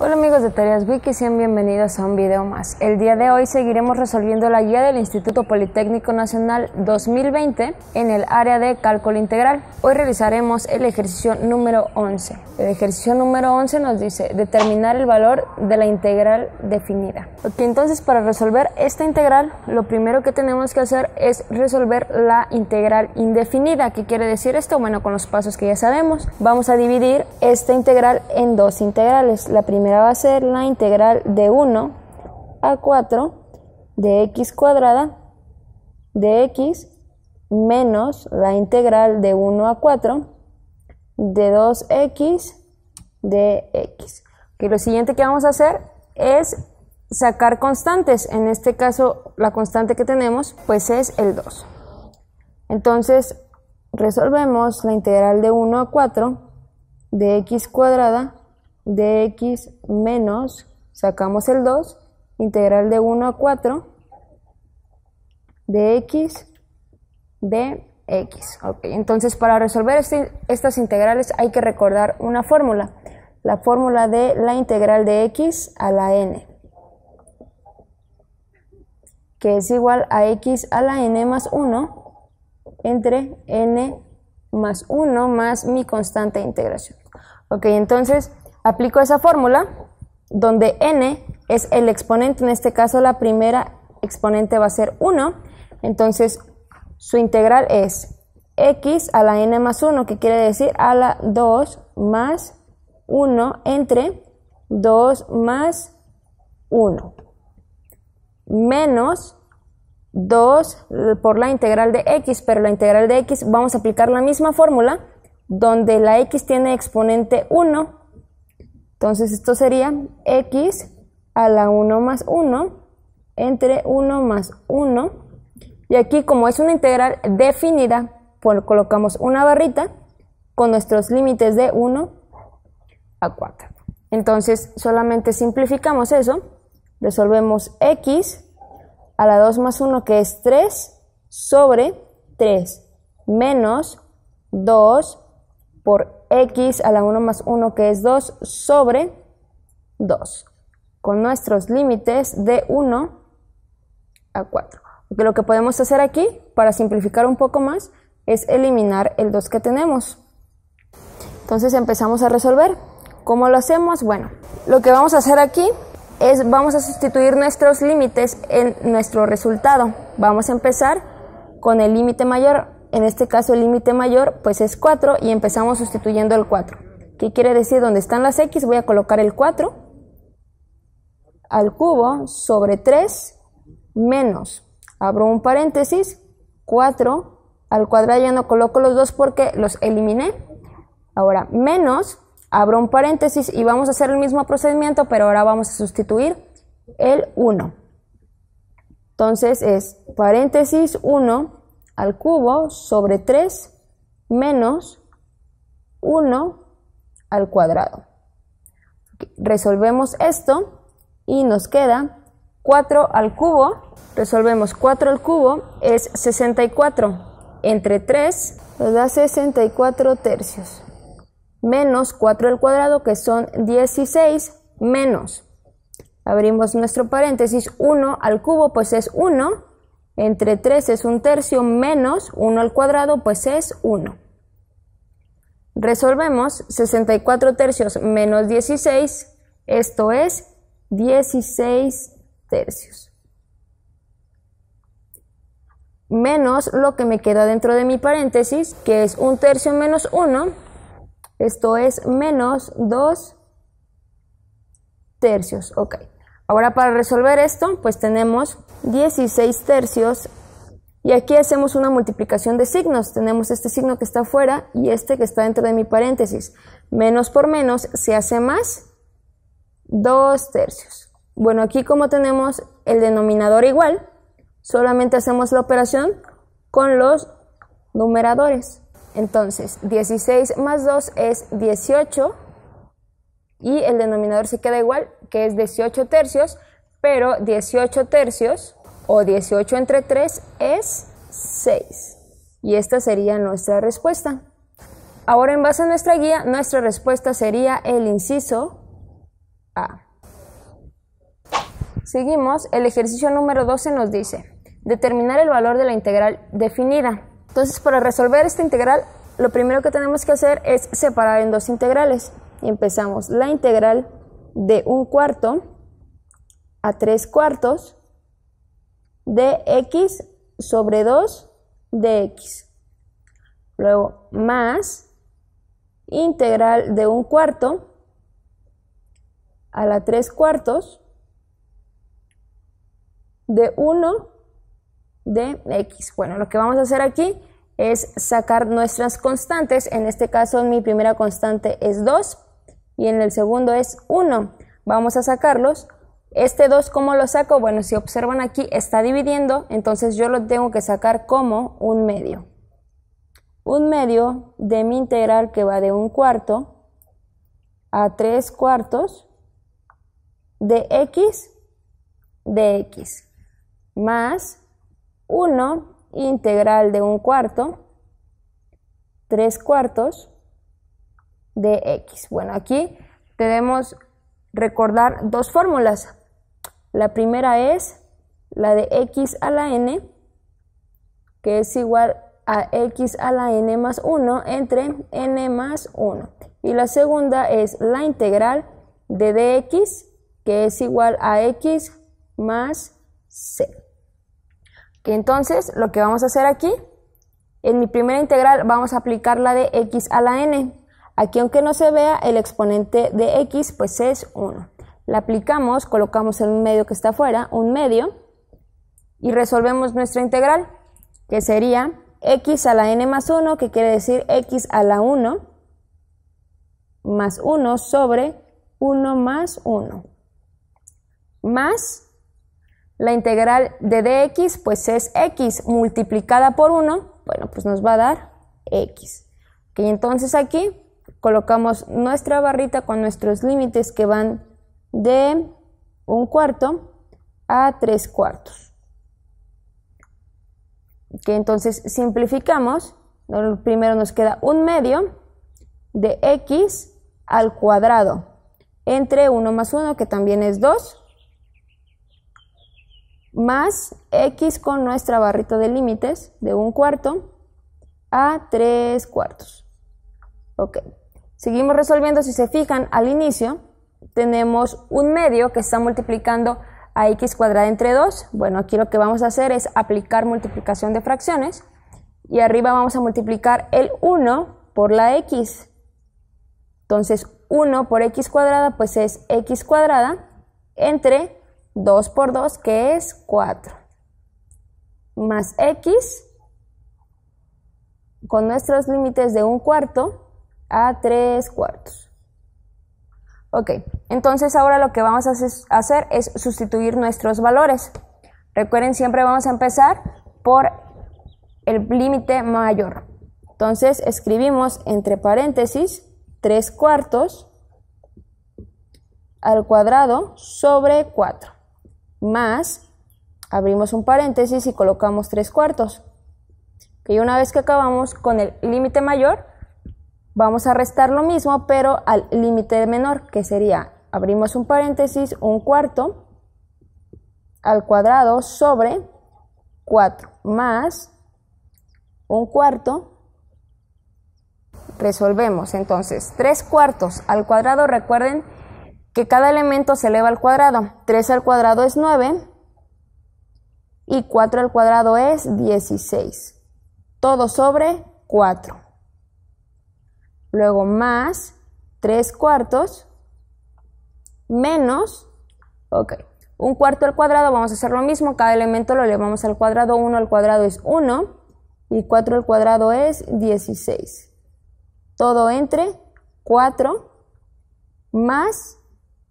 Hola amigos de Tareas Wiki, sean bienvenidos a un video más. El día de hoy seguiremos resolviendo la guía del Instituto Politécnico Nacional 2020 en el área de cálculo integral. Hoy realizaremos el ejercicio número 11. El ejercicio número 11 nos dice determinar el valor de la integral definida. Ok, entonces para resolver esta integral, lo primero que tenemos que hacer es resolver la integral indefinida. ¿Qué quiere decir esto? Bueno, con los pasos que ya sabemos, vamos a dividir esta integral en dos integrales. La primera va a ser la integral de 1 a 4 de x cuadrada de x menos la integral de 1 a 4 de 2x de x. Que lo siguiente que vamos a hacer es sacar constantes. En este caso, la constante que tenemos pues es el 2. Entonces, resolvemos la integral de 1 a 4 de x cuadrada de x menos, sacamos el 2, integral de 1 a 4 de x de x. ok, Entonces, para resolver este, estas integrales hay que recordar una fórmula, la fórmula de la integral de x a la n, que es igual a x a la n más 1 entre n más 1 más mi constante de integración. Ok, entonces Aplico esa fórmula donde n es el exponente, en este caso la primera exponente va a ser 1, entonces su integral es x a la n más 1, que quiere decir a la 2 más 1 entre 2 más 1, menos 2 por la integral de x, pero la integral de x vamos a aplicar la misma fórmula, donde la x tiene exponente 1, entonces esto sería x a la 1 más 1 entre 1 más 1. Y aquí como es una integral definida, pues, colocamos una barrita con nuestros límites de 1 a 4. Entonces solamente simplificamos eso, resolvemos x a la 2 más 1 que es 3 sobre 3 menos 2 por x a la 1 más 1 que es 2 sobre 2 con nuestros límites de 1 a 4. lo que podemos hacer aquí para simplificar un poco más es eliminar el 2 que tenemos. Entonces empezamos a resolver. ¿Cómo lo hacemos? Bueno, lo que vamos a hacer aquí es vamos a sustituir nuestros límites en nuestro resultado. Vamos a empezar con el límite mayor en este caso el límite mayor pues es 4 y empezamos sustituyendo el 4. ¿Qué quiere decir? Donde están las x voy a colocar el 4 al cubo sobre 3 menos, abro un paréntesis, 4 al cuadrado ya no coloco los dos porque los eliminé. Ahora menos, abro un paréntesis y vamos a hacer el mismo procedimiento pero ahora vamos a sustituir el 1. Entonces es paréntesis 1 al cubo sobre 3 menos 1 al cuadrado. Resolvemos esto y nos queda 4 al cubo. Resolvemos 4 al cubo es 64 entre 3 nos da 64 tercios. Menos 4 al cuadrado que son 16 menos. Abrimos nuestro paréntesis 1 al cubo pues es 1 entre 3 es un tercio menos 1 al cuadrado, pues es 1. Resolvemos 64 tercios menos 16, esto es 16 tercios. Menos lo que me queda dentro de mi paréntesis, que es un tercio menos 1, esto es menos 2 tercios. Ok. Ahora para resolver esto, pues tenemos 16 tercios y aquí hacemos una multiplicación de signos. Tenemos este signo que está afuera y este que está dentro de mi paréntesis. Menos por menos se hace más 2 tercios. Bueno, aquí como tenemos el denominador igual, solamente hacemos la operación con los numeradores. Entonces, 16 más 2 es 18 y el denominador se queda igual que es 18 tercios, pero 18 tercios o 18 entre 3 es 6. Y esta sería nuestra respuesta. Ahora en base a nuestra guía, nuestra respuesta sería el inciso A. Seguimos, el ejercicio número 12 nos dice, determinar el valor de la integral definida. Entonces, para resolver esta integral, lo primero que tenemos que hacer es separar en dos integrales. Y empezamos la integral de un cuarto a tres cuartos de x sobre 2 de x. Luego más integral de un cuarto a la tres cuartos de 1 de x. Bueno, lo que vamos a hacer aquí es sacar nuestras constantes. En este caso mi primera constante es 2 y en el segundo es 1. Vamos a sacarlos. Este 2, ¿cómo lo saco? Bueno, si observan aquí, está dividiendo, entonces yo lo tengo que sacar como un medio. Un medio de mi integral que va de un cuarto a 3 cuartos de x de x más 1 integral de un cuarto, 3 cuartos de x. Bueno, aquí tenemos recordar dos fórmulas. La primera es la de x a la n, que es igual a x a la n más 1 entre n más 1. Y la segunda es la integral de dx, que es igual a x más c. entonces, lo que vamos a hacer aquí, en mi primera integral vamos a aplicar la de x a la n, Aquí aunque no se vea, el exponente de x pues es 1. La aplicamos, colocamos el medio que está afuera, un medio, y resolvemos nuestra integral, que sería x a la n más 1, que quiere decir x a la 1, más 1 sobre 1 más 1, más la integral de dx pues es x multiplicada por 1, bueno pues nos va a dar x. Ok, entonces aquí colocamos nuestra barrita con nuestros límites que van de un cuarto a tres cuartos. Que entonces simplificamos, primero nos queda un medio de x al cuadrado entre 1 más 1 que también es 2 más x con nuestra barrita de límites de un cuarto a tres cuartos. Ok. Seguimos resolviendo, si se fijan, al inicio tenemos un medio que está multiplicando a x cuadrada entre 2. Bueno, aquí lo que vamos a hacer es aplicar multiplicación de fracciones y arriba vamos a multiplicar el 1 por la x. Entonces 1 por x cuadrada pues es x cuadrada entre 2 por 2 que es 4 más x con nuestros límites de un cuarto a 3 cuartos. Ok, entonces ahora lo que vamos a hacer es sustituir nuestros valores. Recuerden, siempre vamos a empezar por el límite mayor. Entonces escribimos entre paréntesis 3 cuartos al cuadrado sobre 4 más, abrimos un paréntesis y colocamos 3 cuartos. Y una vez que acabamos con el límite mayor, vamos a restar lo mismo, pero al límite menor, que sería, abrimos un paréntesis, un cuarto al cuadrado sobre 4 más un cuarto. Resolvemos entonces 3 cuartos al cuadrado. Recuerden que cada elemento se eleva al cuadrado. 3 al cuadrado es 9 y 4 al cuadrado es 16. Todo sobre 4 luego más 3 cuartos, menos, ok, 1 cuarto al cuadrado, vamos a hacer lo mismo, cada elemento lo elevamos al cuadrado, 1 al cuadrado es 1 y 4 al cuadrado es 16. Todo entre 4 más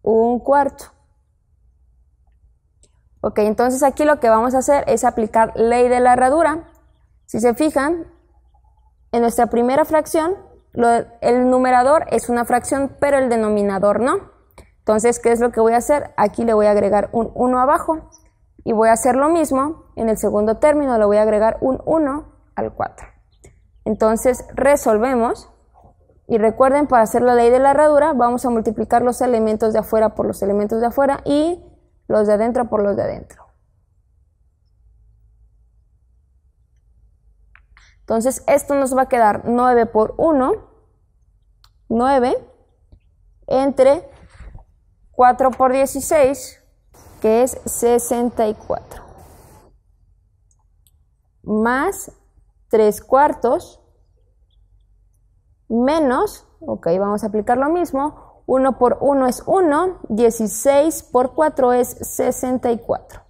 1 cuarto. Ok, entonces aquí lo que vamos a hacer es aplicar ley de la herradura. Si se fijan, en nuestra primera fracción el numerador es una fracción, pero el denominador no. Entonces, ¿qué es lo que voy a hacer? Aquí le voy a agregar un 1 abajo y voy a hacer lo mismo. En el segundo término le voy a agregar un 1 al 4. Entonces, resolvemos. Y recuerden, para hacer la ley de la herradura, vamos a multiplicar los elementos de afuera por los elementos de afuera y los de adentro por los de adentro. Entonces, esto nos va a quedar 9 por 1, 9 entre 4 por 16, que es 64, más 3 cuartos, menos, ok, vamos a aplicar lo mismo, 1 por 1 es 1, 16 por 4 es 64,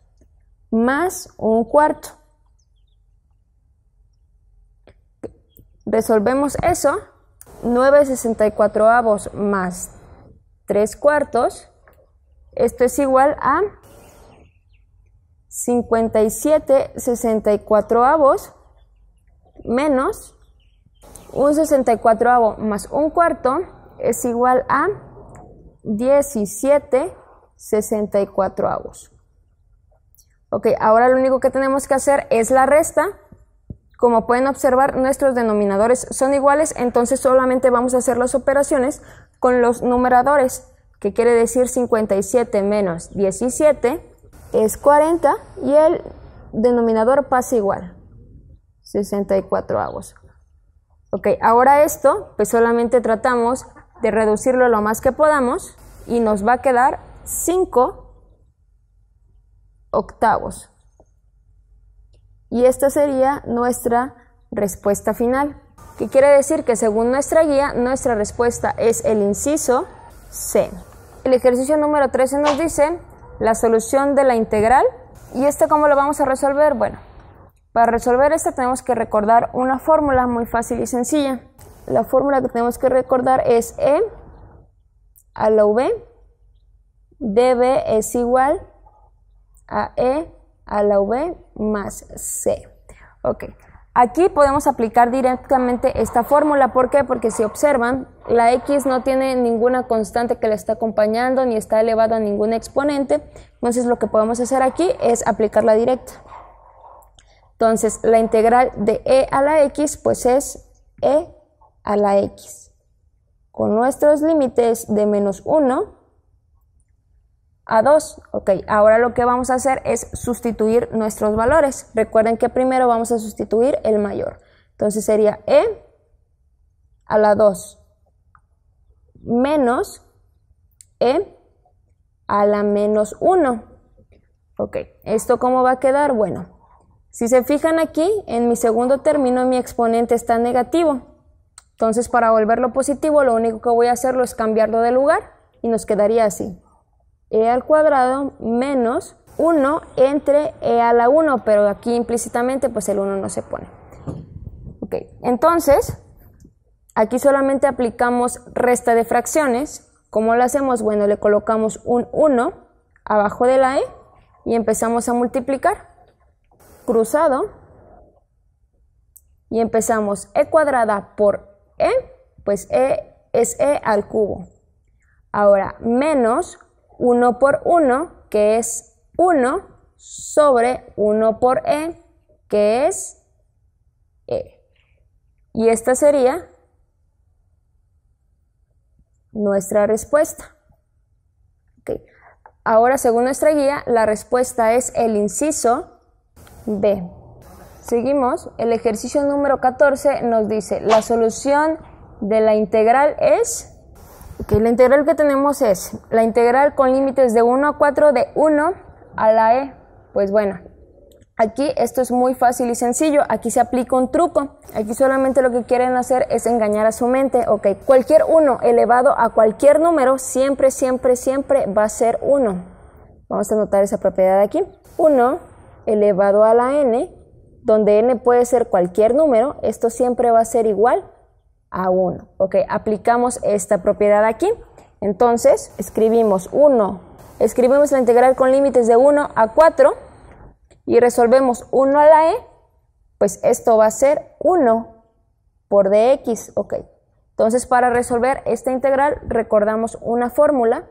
más 1 cuarto. Resolvemos eso. 9 64 avos más 3 cuartos, esto es igual a 57 64 avos menos un 64 avo más un cuarto es igual a 17 64 avos. Ok, ahora lo único que tenemos que hacer es la resta como pueden observar, nuestros denominadores son iguales, entonces solamente vamos a hacer las operaciones con los numeradores, que quiere decir 57 menos 17 es 40 y el denominador pasa igual, 64 avos. Ok, ahora esto, pues solamente tratamos de reducirlo lo más que podamos y nos va a quedar 5 octavos. Y esta sería nuestra respuesta final, que quiere decir que según nuestra guía, nuestra respuesta es el inciso C. El ejercicio número 13 nos dice la solución de la integral. ¿Y este cómo lo vamos a resolver? Bueno, para resolver esta tenemos que recordar una fórmula muy fácil y sencilla. La fórmula que tenemos que recordar es E a la V dB es igual a E a la V más C. Ok. Aquí podemos aplicar directamente esta fórmula. ¿Por qué? Porque si observan, la X no tiene ninguna constante que la está acompañando ni está elevada a ningún exponente. Entonces lo que podemos hacer aquí es aplicarla directa. Entonces la integral de E a la X pues es E a la X. Con nuestros límites de menos 1 a 2. Ok, ahora lo que vamos a hacer es sustituir nuestros valores. Recuerden que primero vamos a sustituir el mayor. Entonces sería E a la 2 menos E a la menos 1. Ok, ¿esto cómo va a quedar? Bueno, si se fijan aquí, en mi segundo término mi exponente está negativo. Entonces para volverlo positivo lo único que voy a hacerlo es cambiarlo de lugar y nos quedaría así e al cuadrado menos 1 entre e a la 1, pero aquí implícitamente pues el 1 no se pone. Ok, entonces aquí solamente aplicamos resta de fracciones. ¿Cómo lo hacemos? Bueno, le colocamos un 1 abajo de la e y empezamos a multiplicar cruzado y empezamos e cuadrada por e, pues e es e al cubo. Ahora menos 1 por 1, que es 1 sobre 1 por E, que es E. Y esta sería nuestra respuesta. Ahora, según nuestra guía, la respuesta es el inciso B. Seguimos. El ejercicio número 14 nos dice, la solución de la integral es Ok, la integral que tenemos es la integral con límites de 1 a 4 de 1 a la e. Pues bueno, aquí esto es muy fácil y sencillo. Aquí se aplica un truco. Aquí solamente lo que quieren hacer es engañar a su mente. Ok, cualquier 1 elevado a cualquier número siempre, siempre, siempre va a ser 1. Vamos a anotar esa propiedad aquí. 1 elevado a la n, donde n puede ser cualquier número, esto siempre va a ser igual a 1. Ok, aplicamos esta propiedad aquí. Entonces, escribimos 1, escribimos la integral con límites de 1 a 4 y resolvemos 1 a la e, pues esto va a ser 1 por dx, ok. Entonces, para resolver esta integral, recordamos una fórmula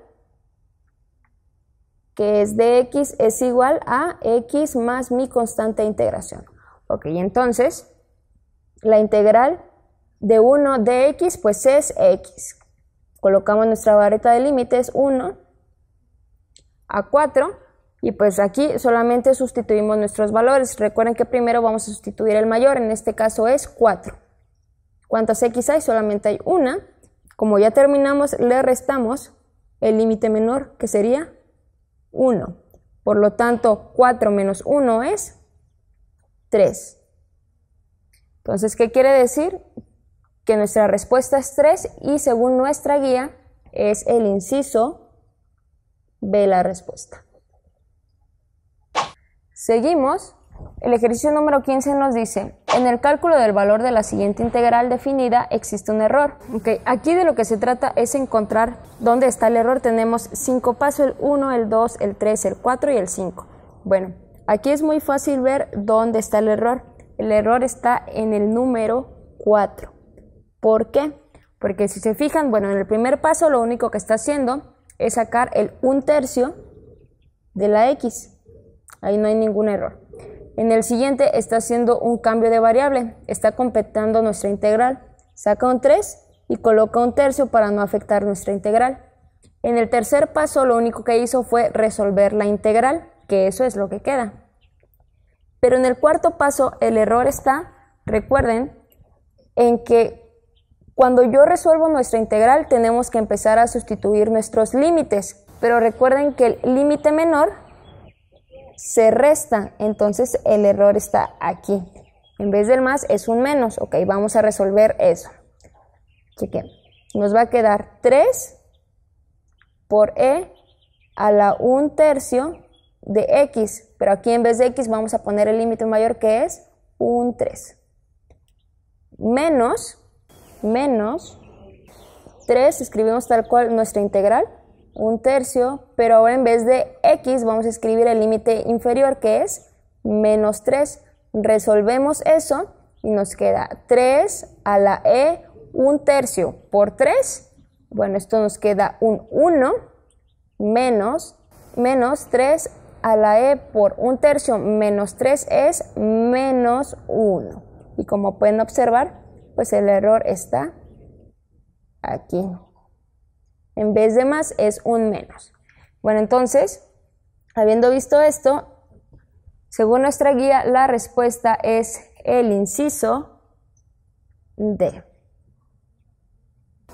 que es dx es igual a x más mi constante de integración. Ok, entonces, la integral de 1 de x, pues es x. Colocamos nuestra barreta de límites 1 a 4 y pues aquí solamente sustituimos nuestros valores. Recuerden que primero vamos a sustituir el mayor, en este caso es 4. ¿Cuántas x hay? Solamente hay una. Como ya terminamos, le restamos el límite menor, que sería 1. Por lo tanto, 4 menos 1 es 3. Entonces, ¿qué quiere decir? que nuestra respuesta es 3 y según nuestra guía es el inciso B la respuesta. Seguimos. El ejercicio número 15 nos dice, en el cálculo del valor de la siguiente integral definida existe un error. Okay, aquí de lo que se trata es encontrar dónde está el error. Tenemos 5 pasos, el 1, el 2, el 3, el 4 y el 5. Bueno, aquí es muy fácil ver dónde está el error. El error está en el número 4. ¿Por qué? Porque si se fijan, bueno, en el primer paso lo único que está haciendo es sacar el 1 tercio de la X. Ahí no hay ningún error. En el siguiente está haciendo un cambio de variable, está completando nuestra integral. Saca un 3 y coloca un tercio para no afectar nuestra integral. En el tercer paso lo único que hizo fue resolver la integral, que eso es lo que queda. Pero en el cuarto paso el error está, recuerden, en que cuando yo resuelvo nuestra integral, tenemos que empezar a sustituir nuestros límites, pero recuerden que el límite menor se resta, entonces el error está aquí. En vez del más es un menos. Ok, vamos a resolver eso. Chequen. Nos va a quedar 3 por e a la 1 tercio de x. Pero aquí en vez de x vamos a poner el límite mayor que es un 3. Menos menos 3, escribimos tal cual nuestra integral, un tercio, pero ahora en vez de x vamos a escribir el límite inferior que es menos 3. Resolvemos eso y nos queda 3 a la e, un tercio por 3. Bueno, esto nos queda un 1 menos, menos 3 a la e por un tercio menos 3 es menos 1. Y como pueden observar, pues el error está aquí. En vez de más es un menos. Bueno, entonces, habiendo visto esto, según nuestra guía, la respuesta es el inciso D.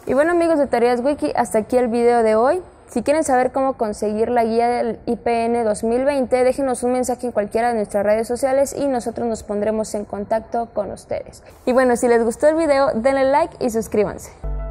Y bueno amigos de Tareas Wiki, hasta aquí el video de hoy. Si quieren saber cómo conseguir la guía del IPN 2020, déjenos un mensaje en cualquiera de nuestras redes sociales y nosotros nos pondremos en contacto con ustedes. Y bueno, si les gustó el video, denle like y suscríbanse.